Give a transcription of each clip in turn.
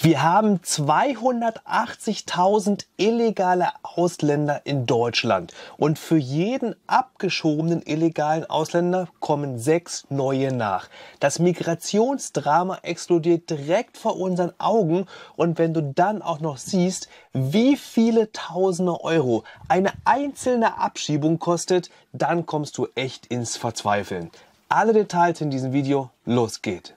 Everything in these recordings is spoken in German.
Wir haben 280.000 illegale Ausländer in Deutschland und für jeden abgeschobenen illegalen Ausländer kommen sechs neue nach. Das Migrationsdrama explodiert direkt vor unseren Augen und wenn du dann auch noch siehst, wie viele Tausende Euro eine einzelne Abschiebung kostet, dann kommst du echt ins Verzweifeln. Alle Details in diesem Video, los geht's!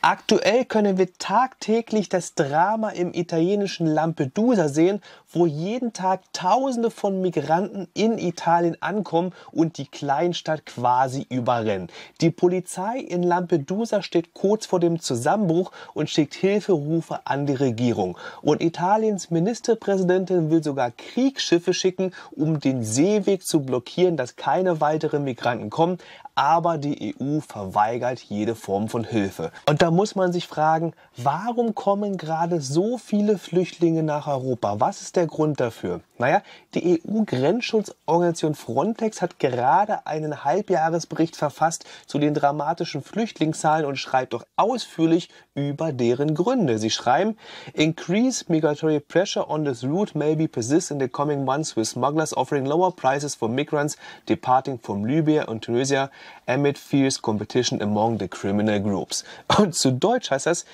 Aktuell können wir tagtäglich das Drama im italienischen Lampedusa sehen, wo jeden Tag Tausende von Migranten in Italien ankommen und die Kleinstadt quasi überrennen. Die Polizei in Lampedusa steht kurz vor dem Zusammenbruch und schickt Hilferufe an die Regierung. Und Italiens Ministerpräsidentin will sogar Kriegsschiffe schicken, um den Seeweg zu blockieren, dass keine weiteren Migranten kommen aber die EU verweigert jede Form von Hilfe. Und da muss man sich fragen, warum kommen gerade so viele Flüchtlinge nach Europa? Was ist der Grund dafür? Naja, die EU-Grenzschutzorganisation Frontex hat gerade einen Halbjahresbericht verfasst zu den dramatischen Flüchtlingszahlen und schreibt doch ausführlich über deren Gründe. Sie schreiben, Increased migratory pressure on this route may be persist in the coming months with smugglers offering lower prices for migrants departing from Libya and Tunisia amid fierce competition among the criminal groups. Und zu Deutsch heißt das,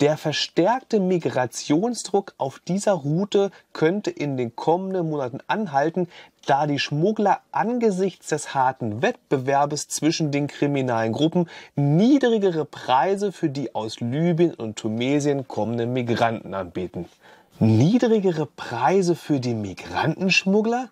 der verstärkte Migrationsdruck auf dieser Route könnte in den kommenden Monaten anhalten, da die Schmuggler angesichts des harten Wettbewerbes zwischen den kriminalen Gruppen niedrigere Preise für die aus Libyen und Tunesien kommenden Migranten anbieten. Niedrigere Preise für die Migrantenschmuggler?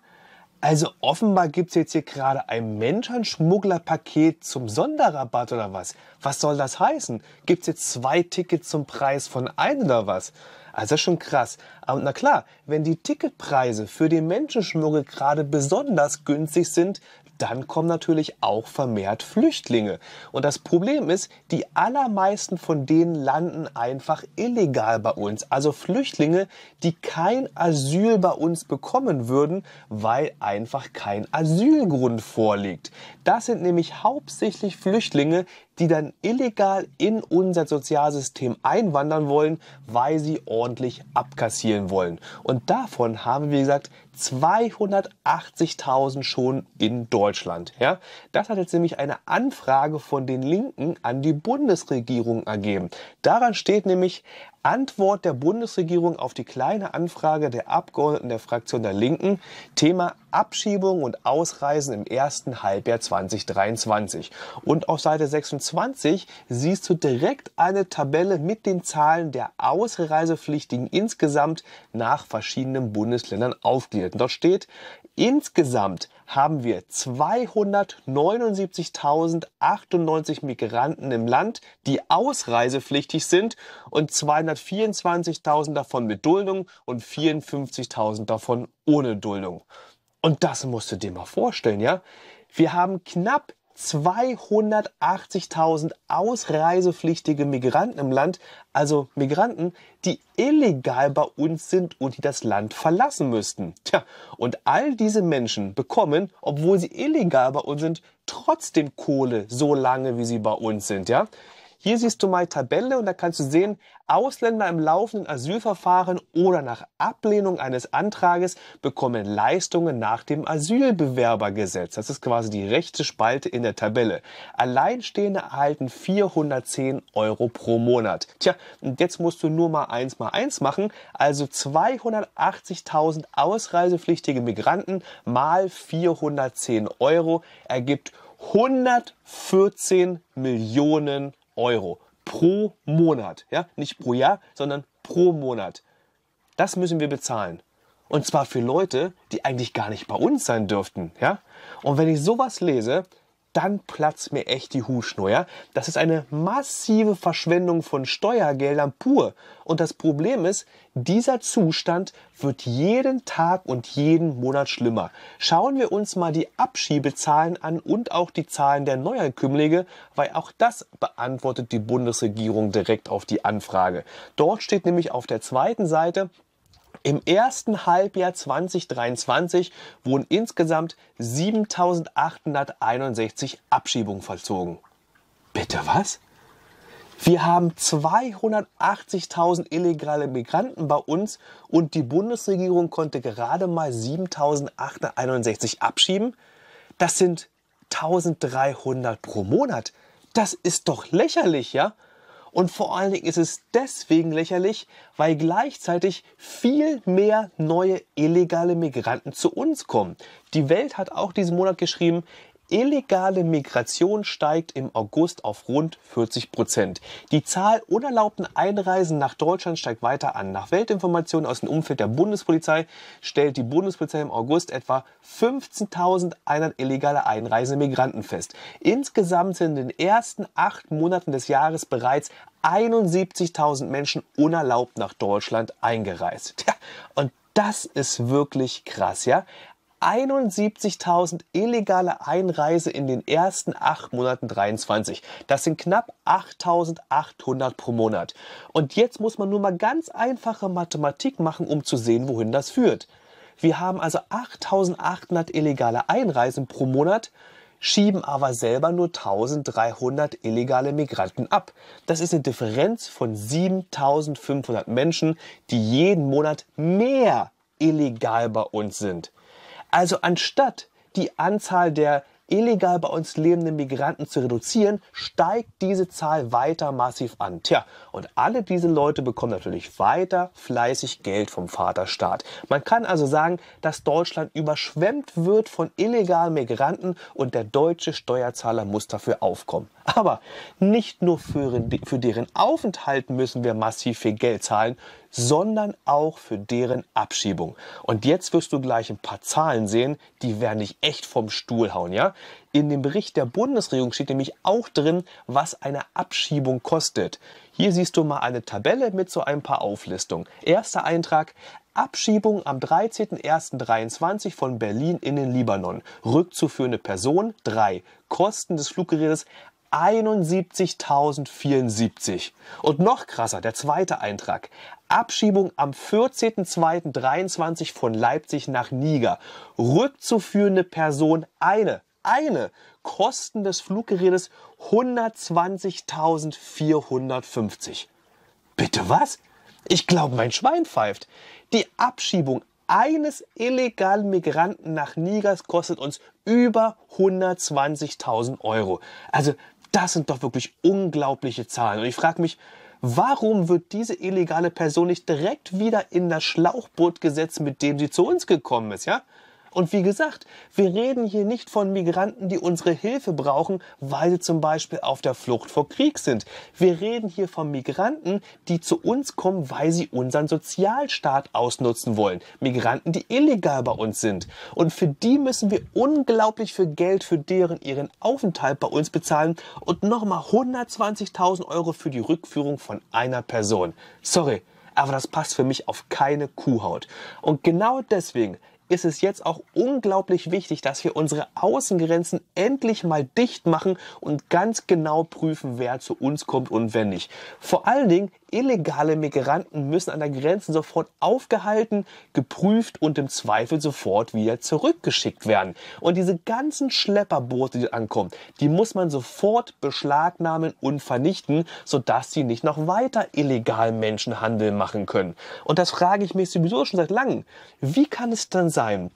Also offenbar gibt es jetzt hier gerade ein Menschenschmugglerpaket zum Sonderrabatt oder was? Was soll das heißen? Gibt es jetzt zwei Tickets zum Preis von einem oder was? Also das ist schon krass. Aber na klar, wenn die Ticketpreise für den Menschenschmuggel gerade besonders günstig sind, dann kommen natürlich auch vermehrt Flüchtlinge. Und das Problem ist, die allermeisten von denen landen einfach illegal bei uns. Also Flüchtlinge, die kein Asyl bei uns bekommen würden, weil einfach kein Asylgrund vorliegt. Das sind nämlich hauptsächlich Flüchtlinge, die dann illegal in unser Sozialsystem einwandern wollen, weil sie ordentlich abkassieren wollen. Und davon haben wir gesagt 280.000 schon in Deutschland. Ja? Das hat jetzt nämlich eine Anfrage von den Linken an die Bundesregierung ergeben. Daran steht nämlich, Antwort der Bundesregierung auf die kleine Anfrage der Abgeordneten der Fraktion der Linken, Thema Abschiebung und Ausreisen im ersten Halbjahr 2023. Und auf Seite 26 siehst du direkt eine Tabelle mit den Zahlen der Ausreisepflichtigen insgesamt nach verschiedenen Bundesländern aufgliedert. dort steht, insgesamt haben wir 279.098 Migranten im Land, die ausreisepflichtig sind und 224.000 davon mit Duldung und 54.000 davon ohne Duldung. Und das musst du dir mal vorstellen, ja? Wir haben knapp 280.000 ausreisepflichtige Migranten im Land, also Migranten, die illegal bei uns sind und die das Land verlassen müssten. Tja, und all diese Menschen bekommen, obwohl sie illegal bei uns sind, trotzdem Kohle so lange, wie sie bei uns sind, ja? Hier siehst du meine Tabelle und da kannst du sehen, Ausländer im laufenden Asylverfahren oder nach Ablehnung eines Antrages bekommen Leistungen nach dem Asylbewerbergesetz. Das ist quasi die rechte Spalte in der Tabelle. Alleinstehende erhalten 410 Euro pro Monat. Tja, und jetzt musst du nur mal eins mal eins machen, also 280.000 ausreisepflichtige Migranten mal 410 Euro ergibt 114 Millionen Euro. Euro pro Monat. Ja? Nicht pro Jahr, sondern pro Monat. Das müssen wir bezahlen. Und zwar für Leute, die eigentlich gar nicht bei uns sein dürften. Ja? Und wenn ich sowas lese, dann platzt mir echt die Huschneuer. Das ist eine massive Verschwendung von Steuergeldern pur. Und das Problem ist, dieser Zustand wird jeden Tag und jeden Monat schlimmer. Schauen wir uns mal die Abschiebezahlen an und auch die Zahlen der Neuankömmlinge, weil auch das beantwortet die Bundesregierung direkt auf die Anfrage. Dort steht nämlich auf der zweiten Seite, im ersten Halbjahr 2023 wurden insgesamt 7861 Abschiebungen vollzogen. Bitte was? Wir haben 280.000 illegale Migranten bei uns und die Bundesregierung konnte gerade mal 7.861 abschieben. Das sind 1.300 pro Monat. Das ist doch lächerlich, ja? Und vor allen Dingen ist es deswegen lächerlich, weil gleichzeitig viel mehr neue illegale Migranten zu uns kommen. Die Welt hat auch diesen Monat geschrieben, illegale Migration steigt im August auf rund 40 Prozent. Die Zahl unerlaubten Einreisen nach Deutschland steigt weiter an. Nach Weltinformationen aus dem Umfeld der Bundespolizei stellt die Bundespolizei im August etwa 15.100 illegale einreisende Migranten fest. Insgesamt sind in den ersten acht Monaten des Jahres bereits 71.000 Menschen unerlaubt nach Deutschland eingereist. Tja, und das ist wirklich krass, ja? 71.000 illegale Einreise in den ersten acht Monaten 23. Das sind knapp 8.800 pro Monat. Und jetzt muss man nur mal ganz einfache Mathematik machen, um zu sehen, wohin das führt. Wir haben also 8.800 illegale Einreisen pro Monat schieben aber selber nur 1300 illegale Migranten ab. Das ist eine Differenz von 7500 Menschen, die jeden Monat mehr illegal bei uns sind. Also anstatt die Anzahl der illegal bei uns lebenden Migranten zu reduzieren, steigt diese Zahl weiter massiv an. Tja, und alle diese Leute bekommen natürlich weiter fleißig Geld vom Vaterstaat. Man kann also sagen, dass Deutschland überschwemmt wird von illegalen Migranten und der deutsche Steuerzahler muss dafür aufkommen. Aber nicht nur für, für deren Aufenthalt müssen wir massiv viel Geld zahlen, sondern auch für deren Abschiebung. Und jetzt wirst du gleich ein paar Zahlen sehen, die werden dich echt vom Stuhl hauen, ja? In dem Bericht der Bundesregierung steht nämlich auch drin, was eine Abschiebung kostet. Hier siehst du mal eine Tabelle mit so ein paar Auflistungen. Erster Eintrag, Abschiebung am 13.01.23 von Berlin in den Libanon. Rückzuführende Person 3. Kosten des Fluggerätes 71.074. Und noch krasser, der zweite Eintrag. Abschiebung am 14.02.23 von Leipzig nach Niger. Rückzuführende Person eine. Eine. Kosten des Fluggerätes 120.450. Bitte was? Ich glaube, mein Schwein pfeift. Die Abschiebung eines illegalen Migranten nach Nigers kostet uns über 120.000 Euro. Also das sind doch wirklich unglaubliche Zahlen. Und ich frage mich, warum wird diese illegale Person nicht direkt wieder in das Schlauchboot gesetzt, mit dem sie zu uns gekommen ist, ja? Und wie gesagt, wir reden hier nicht von Migranten, die unsere Hilfe brauchen, weil sie zum Beispiel auf der Flucht vor Krieg sind. Wir reden hier von Migranten, die zu uns kommen, weil sie unseren Sozialstaat ausnutzen wollen. Migranten, die illegal bei uns sind. Und für die müssen wir unglaublich viel Geld für deren ihren Aufenthalt bei uns bezahlen und nochmal 120.000 Euro für die Rückführung von einer Person. Sorry, aber das passt für mich auf keine Kuhhaut. Und genau deswegen ist es jetzt auch unglaublich wichtig, dass wir unsere Außengrenzen endlich mal dicht machen und ganz genau prüfen, wer zu uns kommt und wer nicht. Vor allen Dingen Illegale Migranten müssen an der Grenze sofort aufgehalten, geprüft und im Zweifel sofort wieder zurückgeschickt werden. Und diese ganzen Schlepperboote, die ankommen, die muss man sofort beschlagnahmen und vernichten, sodass sie nicht noch weiter illegal Menschenhandel machen können. Und das frage ich mich sowieso schon seit langem. Wie kann es dann sein,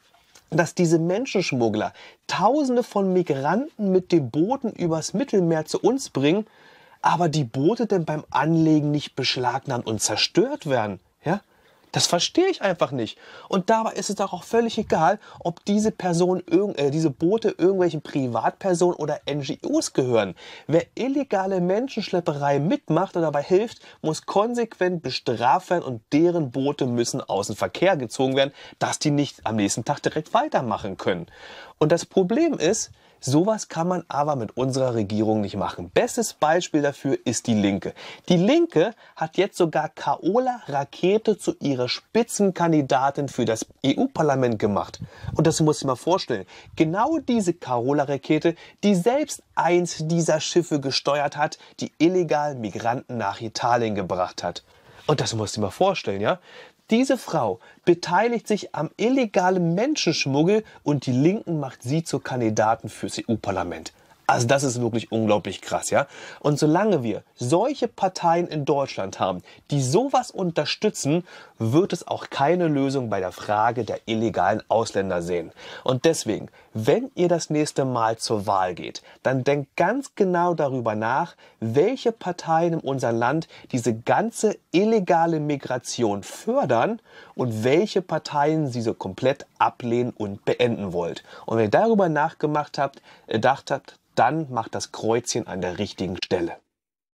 dass diese Menschenschmuggler Tausende von Migranten mit den Booten übers Mittelmeer zu uns bringen, aber die Boote denn beim Anlegen nicht beschlagnahmt und zerstört werden? Ja? Das verstehe ich einfach nicht. Und dabei ist es doch auch völlig egal, ob diese Person, äh, diese Boote irgendwelchen Privatpersonen oder NGOs gehören. Wer illegale Menschenschlepperei mitmacht oder dabei hilft, muss konsequent bestraft werden und deren Boote müssen aus dem Verkehr gezogen werden, dass die nicht am nächsten Tag direkt weitermachen können. Und das Problem ist, Sowas kann man aber mit unserer Regierung nicht machen. Bestes Beispiel dafür ist die Linke. Die Linke hat jetzt sogar Caola Rakete zu ihrer Spitzenkandidatin für das EU-Parlament gemacht. Und das muss ich mal vorstellen. Genau diese Caola Rakete, die selbst eins dieser Schiffe gesteuert hat, die illegal Migranten nach Italien gebracht hat. Und das musst du dir mal vorstellen, ja? Diese Frau beteiligt sich am illegalen Menschenschmuggel und die Linken macht sie zur Kandidaten fürs EU-Parlament. Also das ist wirklich unglaublich krass, ja. Und solange wir solche Parteien in Deutschland haben, die sowas unterstützen, wird es auch keine Lösung bei der Frage der illegalen Ausländer sehen. Und deswegen, wenn ihr das nächste Mal zur Wahl geht, dann denkt ganz genau darüber nach, welche Parteien in unserem Land diese ganze illegale Migration fördern und welche Parteien sie so komplett ablehnen und beenden wollt. Und wenn ihr darüber nachgemacht habt, äh, gedacht habt, dann macht das Kreuzchen an der richtigen Stelle.